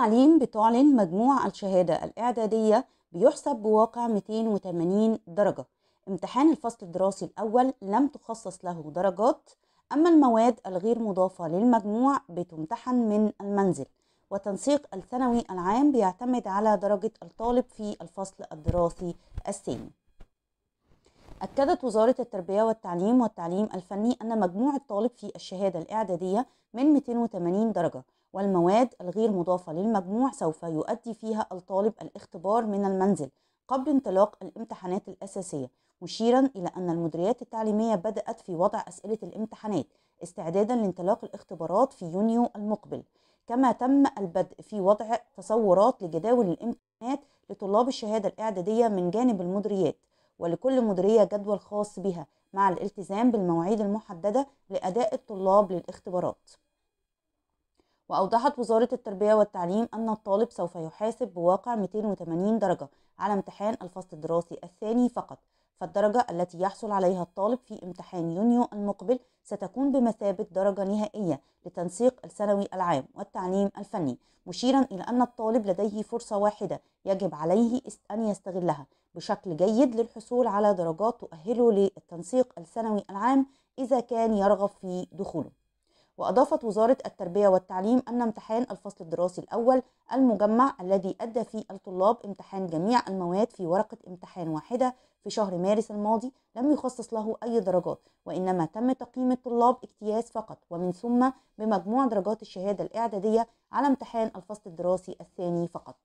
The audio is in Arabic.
التعليم بتعلن مجموع الشهادة الإعدادية بيحسب بواقع 280 درجة امتحان الفصل الدراسي الأول لم تخصص له درجات أما المواد الغير مضافة للمجموع بتمتحن من المنزل وتنسيق الثانوي العام بيعتمد على درجة الطالب في الفصل الدراسي الثاني أكدت وزارة التربية والتعليم والتعليم الفني أن مجموع الطالب في الشهادة الإعدادية من 280 درجة والمواد الغير مضافة للمجموع سوف يؤدي فيها الطالب الاختبار من المنزل قبل انطلاق الامتحانات الأساسية مشيرا إلى أن المديريات التعليمية بدأت في وضع أسئلة الامتحانات استعدادا لانطلاق الاختبارات في يونيو المقبل كما تم البدء في وضع تصورات لجداول الامتحانات لطلاب الشهادة الإعدادية من جانب المدريات ولكل مدرية جدول خاص بها مع الالتزام بالمواعيد المحددة لأداء الطلاب للاختبارات وأوضحت وزارة التربية والتعليم أن الطالب سوف يحاسب بواقع 280 درجة على امتحان الفصل الدراسي الثاني فقط فالدرجة التي يحصل عليها الطالب في امتحان يونيو المقبل ستكون بمثابة درجة نهائية لتنسيق الثانوي العام والتعليم الفني مشيرا إلى أن الطالب لديه فرصة واحدة يجب عليه أن يستغلها بشكل جيد للحصول على درجات تؤهله للتنسيق الثانوي العام إذا كان يرغب في دخوله وأضافت وزارة التربية والتعليم أن امتحان الفصل الدراسي الأول المجمع الذي أدى فيه الطلاب امتحان جميع المواد في ورقة امتحان واحدة في شهر مارس الماضي لم يخصص له أي درجات وإنما تم تقييم الطلاب اجتياز فقط ومن ثم بمجموع درجات الشهادة الإعدادية على امتحان الفصل الدراسي الثاني فقط.